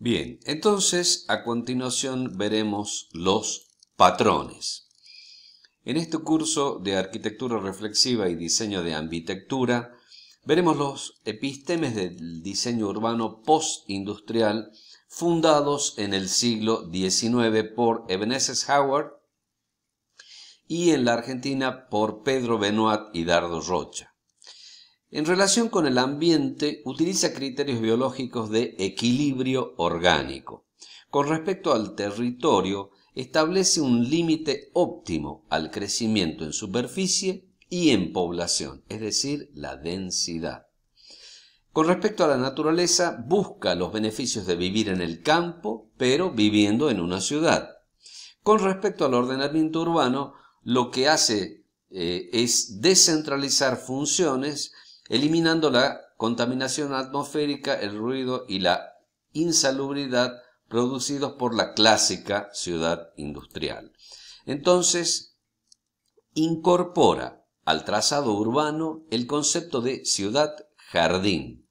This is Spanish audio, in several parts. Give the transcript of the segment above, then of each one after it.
Bien, entonces a continuación veremos los patrones. En este curso de Arquitectura Reflexiva y Diseño de Ambitectura, veremos los epistemes del diseño urbano postindustrial fundados en el siglo XIX por Ebenezer Howard y en la Argentina por Pedro Benoit y Dardo Rocha. En relación con el ambiente, utiliza criterios biológicos de equilibrio orgánico. Con respecto al territorio, establece un límite óptimo al crecimiento en superficie y en población, es decir, la densidad. Con respecto a la naturaleza, busca los beneficios de vivir en el campo, pero viviendo en una ciudad. Con respecto al ordenamiento urbano, lo que hace eh, es descentralizar funciones eliminando la contaminación atmosférica, el ruido y la insalubridad producidos por la clásica ciudad industrial. Entonces, incorpora al trazado urbano el concepto de ciudad-jardín,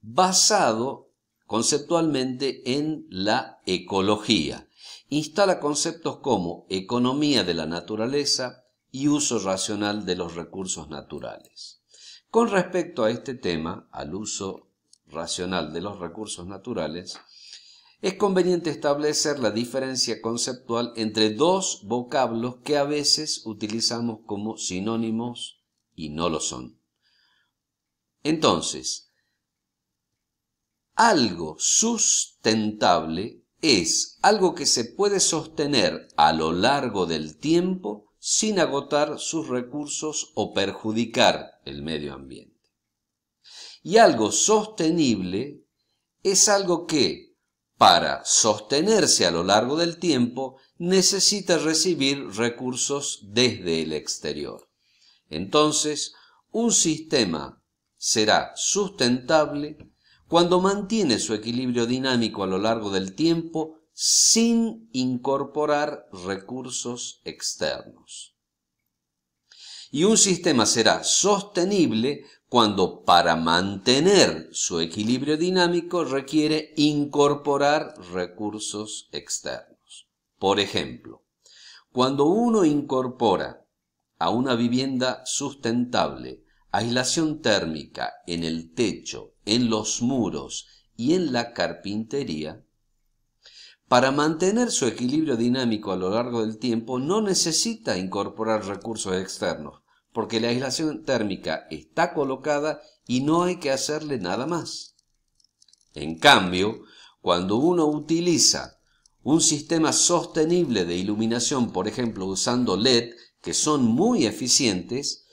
basado conceptualmente en la ecología. Instala conceptos como economía de la naturaleza, y uso racional de los recursos naturales. Con respecto a este tema, al uso racional de los recursos naturales, es conveniente establecer la diferencia conceptual entre dos vocablos que a veces utilizamos como sinónimos y no lo son. Entonces, algo sustentable es algo que se puede sostener a lo largo del tiempo sin agotar sus recursos o perjudicar el medio ambiente. Y algo sostenible es algo que, para sostenerse a lo largo del tiempo, necesita recibir recursos desde el exterior. Entonces, un sistema será sustentable cuando mantiene su equilibrio dinámico a lo largo del tiempo sin incorporar recursos externos. Y un sistema será sostenible cuando para mantener su equilibrio dinámico requiere incorporar recursos externos. Por ejemplo, cuando uno incorpora a una vivienda sustentable aislación térmica en el techo, en los muros y en la carpintería, para mantener su equilibrio dinámico a lo largo del tiempo no necesita incorporar recursos externos, porque la aislación térmica está colocada y no hay que hacerle nada más. En cambio, cuando uno utiliza un sistema sostenible de iluminación, por ejemplo usando LED, que son muy eficientes,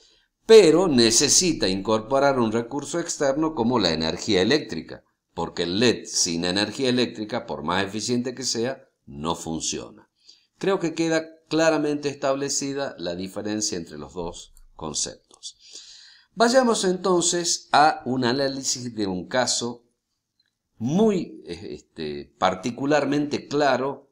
pero necesita incorporar un recurso externo como la energía eléctrica porque el LED sin energía eléctrica, por más eficiente que sea, no funciona. Creo que queda claramente establecida la diferencia entre los dos conceptos. Vayamos entonces a un análisis de un caso muy este, particularmente claro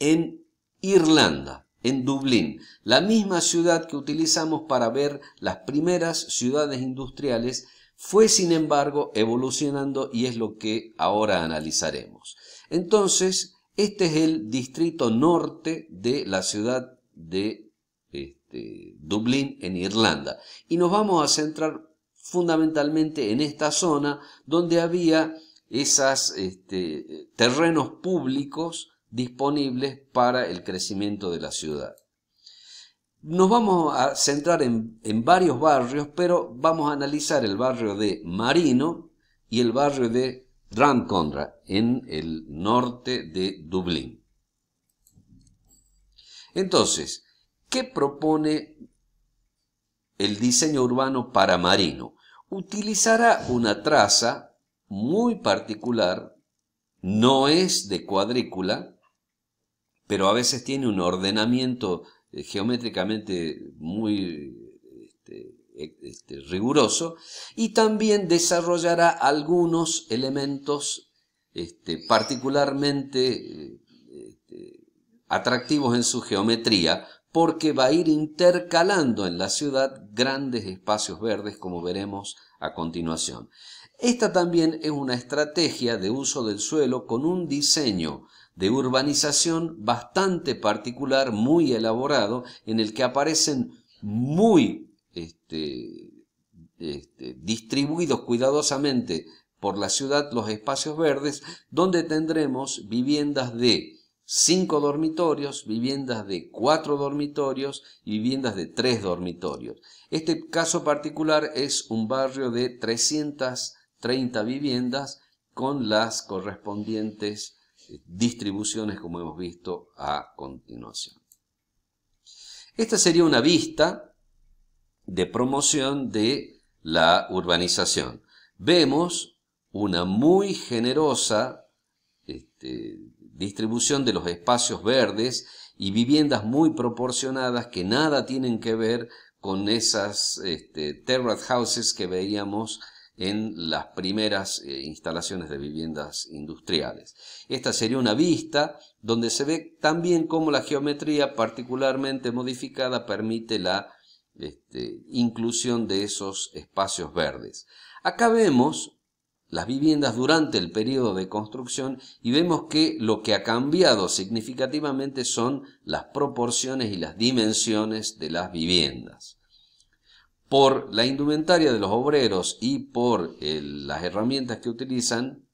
en Irlanda, en Dublín, la misma ciudad que utilizamos para ver las primeras ciudades industriales fue sin embargo evolucionando y es lo que ahora analizaremos. Entonces, este es el distrito norte de la ciudad de este, Dublín, en Irlanda. Y nos vamos a centrar fundamentalmente en esta zona donde había esos este, terrenos públicos disponibles para el crecimiento de la ciudad. Nos vamos a centrar en, varios barrios, pero vamos a analizar el barrio de Marino y el barrio de Drancondra, en el norte de Dublín. Entonces, ¿qué propone el diseño urbano para Marino? Utilizará una traza muy particular, no es de cuadrícula, pero a veces tiene un ordenamiento eh, geométricamente muy este, este, riguroso, y también desarrollará algunos elementos este, particularmente este, atractivos en su geometría, porque va a ir intercalando en la ciudad grandes espacios verdes, como veremos a continuación. Esta también es una estrategia de uso del suelo con un diseño de urbanización bastante particular, muy elaborado, en el que aparecen muy este, este, distribuidos cuidadosamente por la ciudad los espacios verdes, donde tendremos viviendas de cinco dormitorios, viviendas de cuatro dormitorios y viviendas de tres dormitorios. Este caso particular es un barrio de 330 viviendas con las correspondientes distribuciones como hemos visto a continuación. Esta sería una vista de promoción de la urbanización. Vemos una muy generosa este, distribución de los espacios verdes y viviendas muy proporcionadas que nada tienen que ver con esas este, houses que veíamos en las primeras eh, instalaciones de viviendas industriales. Esta sería una vista donde se ve también cómo la geometría particularmente modificada permite la este, inclusión de esos espacios verdes. Acá vemos las viviendas durante el periodo de construcción y vemos que lo que ha cambiado significativamente son las proporciones y las dimensiones de las viviendas por la indumentaria de los obreros y por eh, las herramientas que utilizan,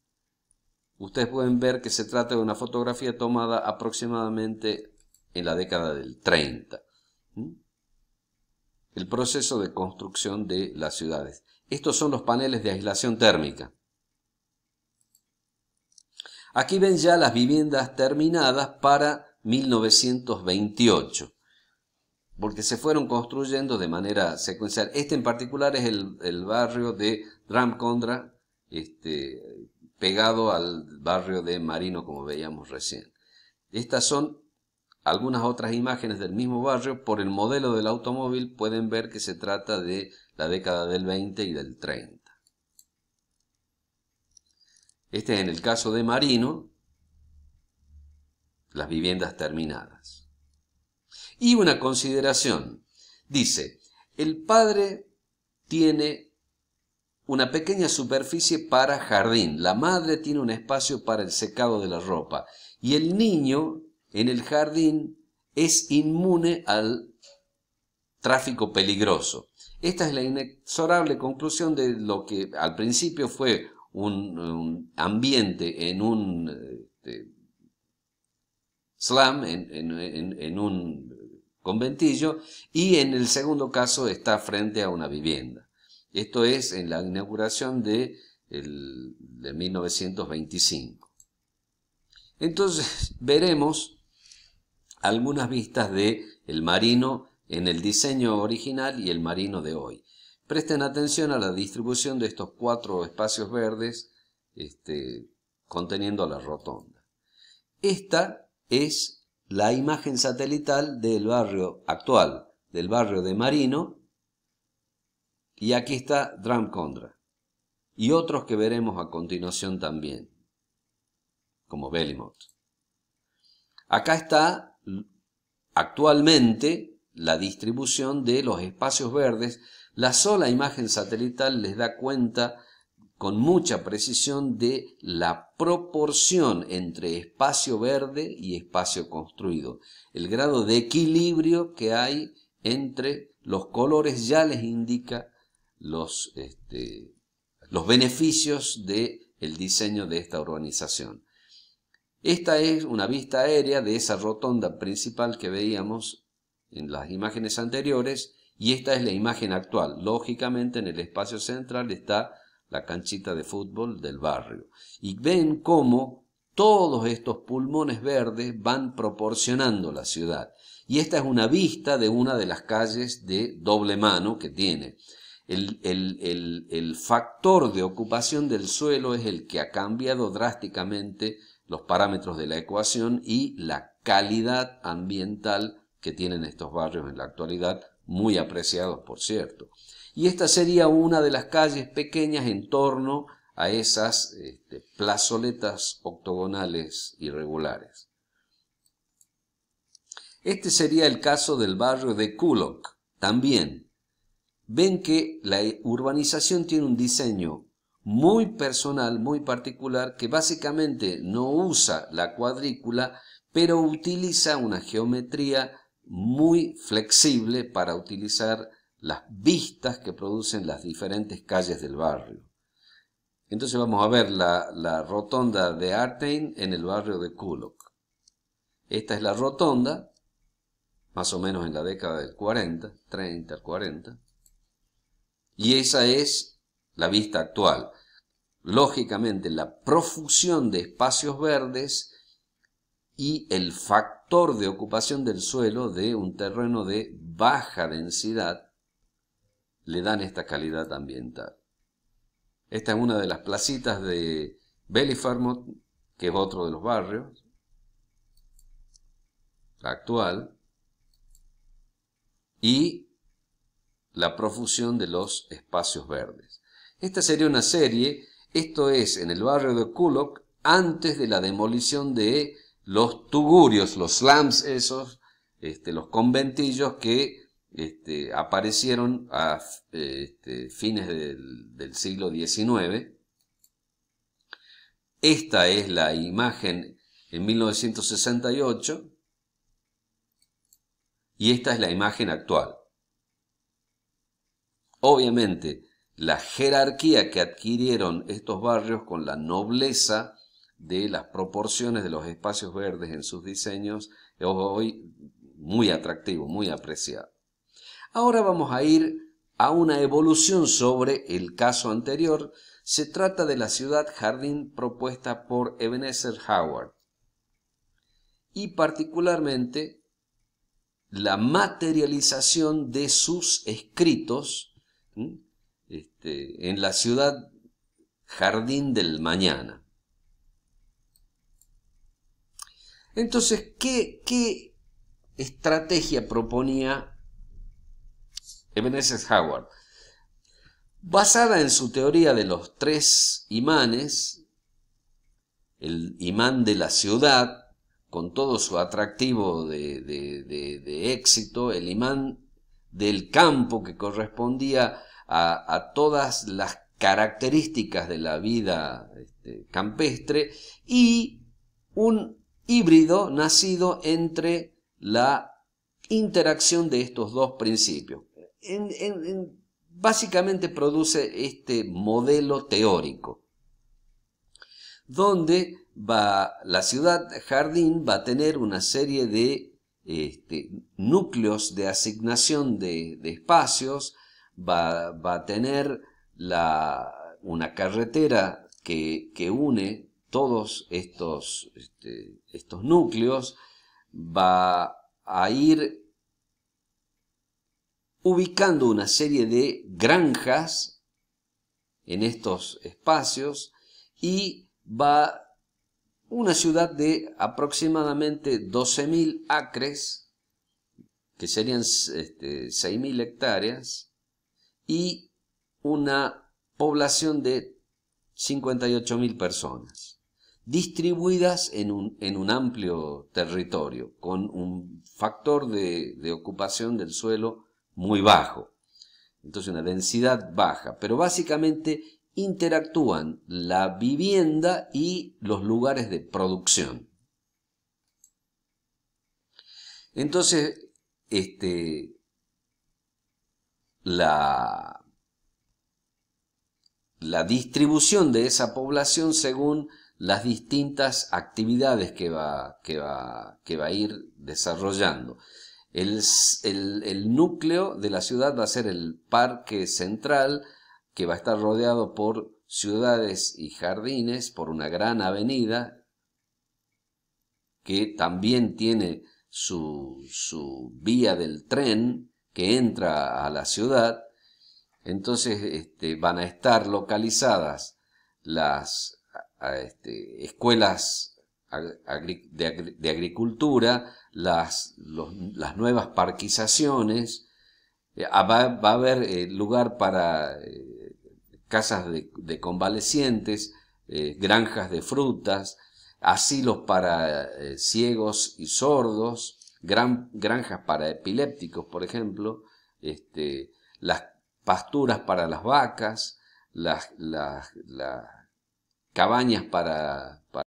ustedes pueden ver que se trata de una fotografía tomada aproximadamente en la década del 30. El proceso de construcción de las ciudades. Estos son los paneles de aislación térmica. Aquí ven ya las viviendas terminadas para 1928 porque se fueron construyendo de manera secuencial. Este en particular es el, barrio de Ramcondra, este, pegado al barrio de Marino, como veíamos recién. Estas son algunas otras imágenes del mismo barrio. Por el modelo del automóvil pueden ver que se trata de la década del 20 y del 30. Este es en el caso de Marino, las viviendas terminadas. Y una consideración. Dice, el padre tiene una pequeña superficie para jardín, la madre tiene un espacio para el secado de la ropa y el niño en el jardín es inmune al tráfico peligroso. Esta es la inexorable conclusión de lo que al principio fue un, ambiente en un este, slam, en, en un ventillo, y en el segundo caso está frente a una vivienda. Esto es en la inauguración de, de 1925. Entonces veremos algunas vistas de el marino en el diseño original y el marino de hoy. Presten atención a la distribución de estos cuatro espacios verdes este, conteniendo la rotonda. Esta es la imagen satelital del barrio actual, del barrio de Marino, y aquí está Drumcondra y otros que veremos a continuación también, como Belimot. Acá está actualmente la distribución de los espacios verdes, la sola imagen satelital les da cuenta con mucha precisión de la proporción entre espacio verde y espacio construido. El grado de equilibrio que hay entre los colores ya les indica los, este, los beneficios del el diseño de esta urbanización. Esta es una vista aérea de esa rotonda principal que veíamos en las imágenes anteriores y esta es la imagen actual. Lógicamente en el espacio central está la canchita de fútbol del barrio, y ven cómo todos estos pulmones verdes van proporcionando la ciudad. Y esta es una vista de una de las calles de doble mano que tiene. El, el, factor de ocupación del suelo es el que ha cambiado drásticamente los parámetros de la ecuación y la calidad ambiental que tienen estos barrios en la actualidad, muy apreciados por cierto y esta sería una de las calles pequeñas en torno a esas este, plazoletas octogonales irregulares. Este sería el caso del barrio de Kulok, también. Ven que la urbanización tiene un diseño muy personal, muy particular, que básicamente no usa la cuadrícula, pero utiliza una geometría muy flexible para utilizar las vistas que producen las diferentes calles del barrio. Entonces vamos a ver la, rotonda de Artein en el barrio de Kulok. Esta es la rotonda, más o menos en la década del 40, 30 al 40, y esa es la vista actual. Lógicamente, la profusión de espacios verdes y el factor de ocupación del suelo de un terreno de baja densidad le dan esta calidad ambiental. Esta es una de las placitas de Belifarmot que es otro de los barrios, actual, y la profusión de los espacios verdes. Esta sería una serie, esto es en el barrio de Kulok, antes de la demolición de los tugurios, los slums esos, este, los conventillos que este, aparecieron a este, fines del, del, siglo XIX. Esta es la imagen en 1968 y esta es la imagen actual. Obviamente, la jerarquía que adquirieron estos barrios con la nobleza de las proporciones de los espacios verdes en sus diseños es hoy muy atractivo, muy apreciado. Ahora vamos a ir a una evolución sobre el caso anterior. Se trata de la ciudad jardín propuesta por Ebenezer Howard y particularmente la materialización de sus escritos este, en la ciudad jardín del mañana. Entonces, ¿qué, qué estrategia proponía Ebenezer Howard. Basada en su teoría de los tres imanes, el imán de la ciudad, con todo su atractivo de, éxito, el imán del campo que correspondía a, todas las características de la vida este, campestre y un híbrido nacido entre la interacción de estos dos principios, básicamente produce este modelo teórico, donde va, la ciudad jardín va a tener una serie de este, núcleos de asignación de, espacios, va, a tener la, una carretera que, une todos estos, este, estos núcleos, va a ir ubicando una serie de granjas en estos espacios y va una ciudad de aproximadamente 12.000 acres, que serían 6.000 este, hectáreas, y una población de 58.000 personas, distribuidas en un, en un, amplio territorio, con un factor de, de ocupación del suelo muy bajo. Entonces una densidad baja, pero básicamente interactúan la vivienda y los lugares de producción. Entonces, este, la, la distribución de esa población según las distintas actividades que va, que va, que va a ir desarrollando. El, núcleo de la ciudad va a ser el parque central, que va a estar rodeado por ciudades y jardines, por una gran avenida, que también tiene su, vía del tren que entra a la ciudad. Entonces este, van a estar localizadas las este, escuelas de, agricultura, las, las nuevas parquizaciones, eh, ah, va, a haber eh, lugar para eh, casas de, convalecientes, granjas de frutas, asilos para ciegos y sordos, gran, granjas para epilépticos, por ejemplo, este, las pasturas para las vacas, las, las, cabañas para